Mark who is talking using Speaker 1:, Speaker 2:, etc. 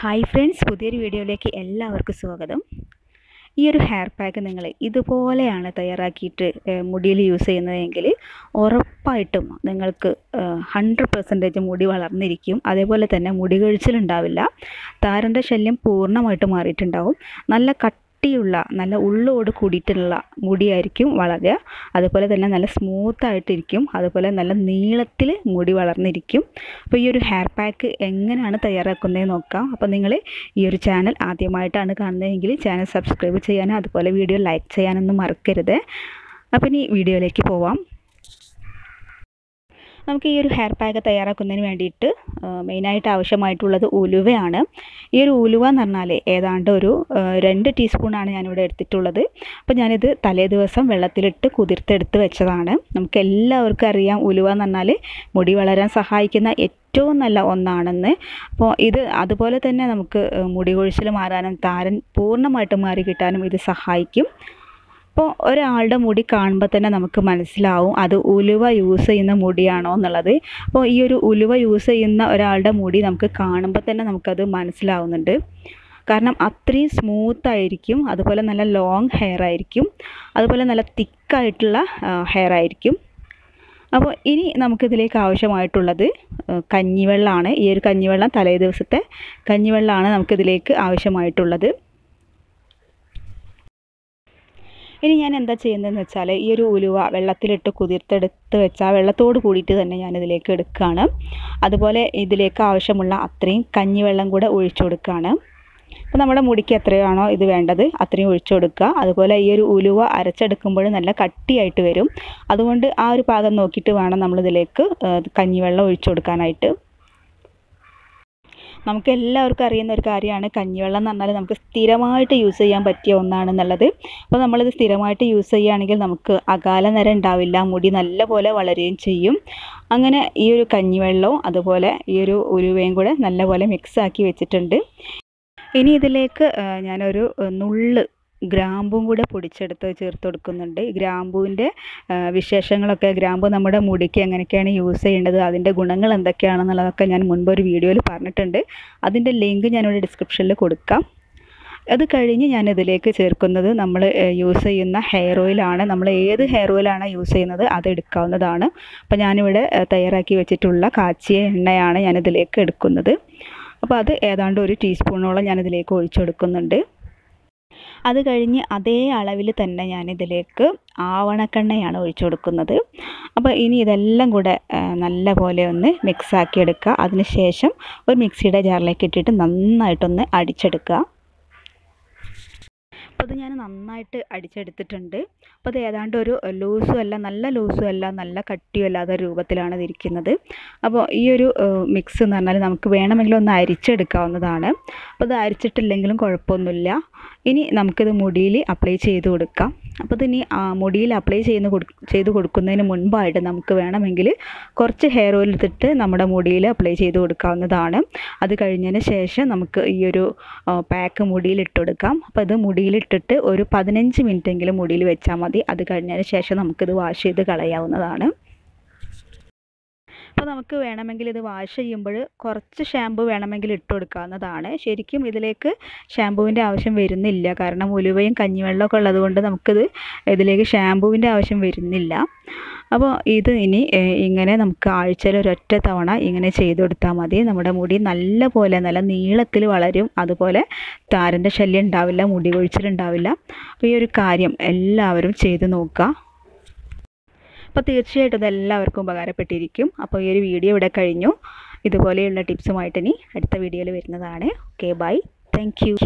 Speaker 1: hi friends പുതിയൊരു വീഡിയോയിലേക്ക് എല്ലാവർക്കും സ്വാഗതം ഈ ഒരു ഹെയർ പാക്ക് നിങ്ങൾ ഇതുപോലെയാണ് തയ്യാറാക്കിയിട്ട് മുടിയിൽ യൂസ് ചെയ്യുന്നതെങ്കിൽ ഉറപ്പായിട്ടും നിങ്ങൾക്ക് ഹൺഡ്രഡ് പെർസെൻറ്റേജ് മുടി വളർന്നിരിക്കും അതേപോലെ തന്നെ മുടി കഴിച്ചിലുണ്ടാവില്ല താരൻ്റെ ശല്യം പൂർണ്ണമായിട്ട് മാറിയിട്ടുണ്ടാവും നല്ല കട്ട് കട്ടിയുള്ള നല്ല ഉള്ളോട് കൂടിയിട്ടുള്ള മുടിയായിരിക്കും വളരുക അതുപോലെ തന്നെ നല്ല സ്മൂത്തായിട്ടിരിക്കും അതുപോലെ നല്ല നീളത്തിൽ മുടി വളർന്നിരിക്കും അപ്പോൾ ഈ ഒരു ഹെയർ പാക്ക് എങ്ങനെയാണ് തയ്യാറാക്കുന്നതെന്ന് നോക്കാം അപ്പോൾ നിങ്ങൾ ഈ ഒരു ചാനൽ ആദ്യമായിട്ടാണ് കാണുന്നതെങ്കിൽ ചാനൽ സബ്സ്ക്രൈബ് ചെയ്യാനും അതുപോലെ വീഡിയോ ലൈക്ക് ചെയ്യാനൊന്നും മറക്കരുത് അപ്പോൾ ഇനി വീഡിയോയിലേക്ക് പോവാം നമുക്ക് ഈ ഒരു ഹെയർ പാക്ക് തയ്യാറാക്കുന്നതിന് വേണ്ടിയിട്ട് മെയിനായിട്ട് ആവശ്യമായിട്ടുള്ളത് ഉലുവയാണ് ഈ ഒരു ഉലുവ എന്ന് പറഞ്ഞാൽ ഏതാണ്ട് ഒരു രണ്ട് ടീസ്പൂണാണ് ഞാനിവിടെ എടുത്തിട്ടുള്ളത് അപ്പോൾ ഞാനിത് തലേ ദിവസം വെള്ളത്തിലിട്ട് കുതിർത്തെടുത്ത് വെച്ചതാണ് നമുക്ക് എല്ലാവർക്കും അറിയാം ഉലുവ എന്ന് പറഞ്ഞാൽ മുടി വളരാൻ സഹായിക്കുന്ന ഏറ്റവും നല്ല ഒന്നാണെന്ന് അപ്പോൾ ഇത് അതുപോലെ തന്നെ നമുക്ക് മുടി കൊഴിച്ചിൽ മാറാനും താരൻ പൂർണ്ണമായിട്ട് മാറി കിട്ടാനും ഇത് സഹായിക്കും അപ്പോൾ ഒരാളുടെ മുടി കാണുമ്പോൾ തന്നെ നമുക്ക് മനസ്സിലാവും അത് ഉലുവ യൂസ് ചെയ്യുന്ന മുടിയാണോ എന്നുള്ളത് അപ്പോൾ ഈ ഒരു ഉലുവ യൂസ് ചെയ്യുന്ന ഒരാളുടെ മുടി നമുക്ക് കാണുമ്പോൾ തന്നെ നമുക്കത് മനസ്സിലാവുന്നുണ്ട് കാരണം അത്രയും സ്മൂത്ത് ആയിരിക്കും അതുപോലെ നല്ല ലോങ് ഹെയർ ആയിരിക്കും അതുപോലെ നല്ല തിക്കായിട്ടുള്ള ഹെയർ ആയിരിക്കും അപ്പോൾ ഇനി നമുക്കിതിലേക്ക് ആവശ്യമായിട്ടുള്ളത് കഞ്ഞിവെള്ളമാണ് ഈ ഒരു കഞ്ഞിവെള്ളം തലേ ദിവസത്തെ കഞ്ഞിവെള്ളമാണ് നമുക്കിതിലേക്ക് ആവശ്യമായിട്ടുള്ളത് ഇനി ഞാൻ എന്താ ചെയ്യുന്നതെന്ന് വെച്ചാൽ ഈ ഒരു ഉലുവ വെള്ളത്തിലിട്ട് കുതിർത്തെടുത്ത് വെച്ചാൽ വെള്ളത്തോട് കൂടിയിട്ട് തന്നെ ഞാൻ ഇതിലേക്ക് എടുക്കുകയാണ് അതുപോലെ ഇതിലേക്ക് ആവശ്യമുള്ള അത്രയും കഞ്ഞിവെള്ളം കൂടെ ഒഴിച്ചു കൊടുക്കുകയാണ് അപ്പോൾ നമ്മുടെ മുടിക്ക് എത്രയാണോ ഇത് വേണ്ടത് അത്രയും ഒഴിച്ചു കൊടുക്കുക അതുപോലെ ഈ ഒരു ഉലുവ അരച്ചെടുക്കുമ്പോൾ നല്ല കട്ടിയായിട്ട് വരും അതുകൊണ്ട് ആ ഒരു പാകം നോക്കിയിട്ട് വേണം നമ്മളിതിലേക്ക് കഞ്ഞിവെള്ളം ഒഴിച്ചു കൊടുക്കാനായിട്ട് നമുക്ക് എല്ലാവർക്കും അറിയുന്ന ഒരു കാര്യമാണ് കഞ്ഞിവെള്ളം എന്ന് പറഞ്ഞാൽ നമുക്ക് സ്ഥിരമായിട്ട് യൂസ് ചെയ്യാൻ പറ്റിയ ഒന്നാണെന്നുള്ളത് അപ്പോൾ നമ്മളിത് സ്ഥിരമായിട്ട് യൂസ് ചെയ്യുകയാണെങ്കിൽ നമുക്ക് അകാല നര ഉണ്ടാവില്ല മുടി നല്ലപോലെ വളരുകയും ചെയ്യും അങ്ങനെ ഈ ഒരു കഞ്ഞിവെള്ളവും അതുപോലെ ഈ ഒരു ഉരുവയും കൂടെ നല്ലപോലെ മിക്സ് ആക്കി വെച്ചിട്ടുണ്ട് ഇനി ഇതിലേക്ക് ഞാനൊരു നുള്ള് ഗ്രാമ്പും കൂടെ പൊടിച്ചെടുത്ത് ചേർത്ത് കൊടുക്കുന്നുണ്ട് ഗ്രാമ്പുവിൻ്റെ വിശേഷങ്ങളൊക്കെ ഗ്രാമ്പ് നമ്മുടെ മുടിക്ക് എങ്ങനെയൊക്കെയാണ് യൂസ് ചെയ്യേണ്ടത് അതിൻ്റെ ഗുണങ്ങൾ എന്തൊക്കെയാണെന്നുള്ളതൊക്കെ ഞാൻ മുൻപ് ഒരു വീഡിയോയിൽ പറഞ്ഞിട്ടുണ്ട് അതിൻ്റെ ലിങ്ക് ഞാനിവിടെ ഡിസ്ക്രിപ്ഷനിൽ കൊടുക്കാം അത് കഴിഞ്ഞ് ഞാൻ ഇതിലേക്ക് ചേർക്കുന്നത് നമ്മൾ യൂസ് ചെയ്യുന്ന ഹെയർ ഓയിലാണ് നമ്മൾ ഏത് ഹെയർ ഓയിലാണ് യൂസ് ചെയ്യുന്നത് അത് എടുക്കാവുന്നതാണ് അപ്പോൾ ഞാനിവിടെ തയ്യാറാക്കി വെച്ചിട്ടുള്ള കാച്ചിയ എണ്ണയാണ് ഞാനിതിലേക്ക് എടുക്കുന്നത് അപ്പോൾ അത് ഏതാണ്ട് ഒരു ടീസ്പൂണോളം ഞാനിതിലേക്ക് ഒഴിച്ചെടുക്കുന്നുണ്ട് അത് കഴിഞ്ഞ് അതേ അളവിൽ തന്നെ ഞാനിതിലേക്ക് ആവണക്കെണ്ണയാണ് ഒഴിച്ചു കൊടുക്കുന്നത് അപ്പോൾ ഇനി ഇതെല്ലാം കൂടെ നല്ല പോലെ ഒന്ന് മിക്സാക്കി എടുക്കുക അതിനുശേഷം ഒരു മിക്സിയുടെ ജാറിലേക്ക് ഇട്ടിട്ട് നന്നായിട്ടൊന്ന് അടിച്ചെടുക്കുക അപ്പോൾ അത് ഞാൻ നന്നായിട്ട് അടിച്ചെടുത്തിട്ടുണ്ട് അപ്പോൾ അത് ഏതാണ്ട് ഒരു ലൂസും അല്ല നല്ല ലൂസും അല്ല നല്ല കട്ടിയും രൂപത്തിലാണ് ഇതിരിക്കുന്നത് അപ്പോൾ ഈ ഒരു മിക്സ് എന്ന് പറഞ്ഞാൽ നമുക്ക് വേണമെങ്കിൽ ഒന്ന് അരിച്ചെടുക്കാവുന്നതാണ് അപ്പോൾ അത് അരിച്ചിട്ടില്ലെങ്കിലും കുഴപ്പമൊന്നുമില്ല ഇനി നമുക്കിത് മുടിയിൽ അപ്ലൈ ചെയ്ത് കൊടുക്കാം അപ്പോൾ ഇതിനി മുടിയിൽ അപ്ലൈ ചെയ്യുന്ന ചെയ്ത് കൊടുക്കുന്നതിന് മുൻപായിട്ട് നമുക്ക് വേണമെങ്കിൽ കുറച്ച് ഹെയർ ഓയിൽ എടുത്തിട്ട് നമ്മുടെ മുടിയിൽ അപ്ലൈ ചെയ്ത് കൊടുക്കാവുന്നതാണ് അത് കഴിഞ്ഞതിന് ശേഷം നമുക്ക് ഈ ഒരു പാക്ക് മുടിയിൽ ഇട്ട് കൊടുക്കാം അപ്പോൾ ഇത് മുടിയിൽ ഇട്ടിട്ട് ഒരു പതിനഞ്ച് മിനിറ്റെങ്കിലും മുടിയിൽ വെച്ചാൽ മതി അത് കഴിഞ്ഞതിന് ശേഷം നമുക്കിത് വാഷ് ചെയ്ത് കളയാവുന്നതാണ് അപ്പോൾ നമുക്ക് വേണമെങ്കിൽ ഇത് വാഷ് ചെയ്യുമ്പോൾ കുറച്ച് ഷാമ്പു വേണമെങ്കിൽ ഇട്ട് കൊടുക്കാവുന്നതാണ് ശരിക്കും ഇതിലേക്ക് ഷാമ്പുവിൻ്റെ ആവശ്യം വരുന്നില്ല കാരണം ഉലുവയും കഞ്ഞിവെള്ളമൊക്കെ ഉള്ളതുകൊണ്ട് നമുക്കിത് ഇതിലേക്ക് ഷാമ്പുവിൻ്റെ ആവശ്യം വരുന്നില്ല അപ്പോൾ ഇത് ഇനി ഇങ്ങനെ നമുക്ക് ആഴ്ചയിൽ ഒരൊറ്റ തവണ ഇങ്ങനെ ചെയ്ത് കൊടുത്താൽ മതി നമ്മുടെ മുടി നല്ല പോലെ നല്ല നീളത്തിൽ വളരും അതുപോലെ താരൻ്റെ ശല്യം ഉണ്ടാവില്ല മുടി കൊഴിച്ചിലുണ്ടാവില്ല അപ്പോൾ ഈ ഒരു കാര്യം എല്ലാവരും ചെയ്ത് നോക്കുക അപ്പോൾ തീർച്ചയായിട്ടും ഇത് എല്ലാവർക്കും ഉപകാരപ്പെട്ടിരിക്കും അപ്പോൾ ഈ ഒരു വീഡിയോ ഇവിടെ കഴിഞ്ഞു ഇതുപോലെയുള്ള ടിപ്സുമായിട്ട് ഇനി അടുത്ത വീഡിയോയിൽ വരുന്നതാണ് ഓക്കെ ബൈ താങ്ക്